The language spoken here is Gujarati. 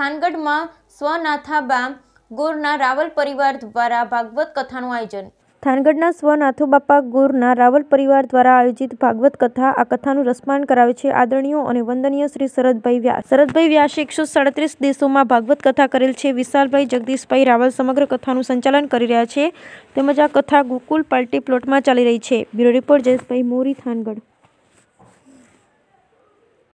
થાનગઢમાં સ્વનાથાબા ગુરના રાવલ પરિવાર દ્વારા ભાગવત કથાનું આયોજન થાનગઢના સ્વનાથો બાપા ગુરના રાવલ પરિવાર દ્વારા આયોજિત ભાગવત કથા આ કથાનું રસમાન કરાવે છે આદરણીય અને વંદનીય શ્રી શરદભાઈ વ્યાસ શરદભાઈ વ્યાસે એકસો સાડત્રીસ દેશોમાં ભાગવત કથા કરેલ છે વિશાલભાઈ જગદીશભાઈ રાવલ સમગ્ર કથાનું સંચાલન કરી રહ્યા છે તેમજ આ કથા ગોકુલ પાર્ટી પ્લોટમાં ચાલી રહી છે બ્યુરો રિપોર્ટ જયેશભાઈ મોરી થાનગઢ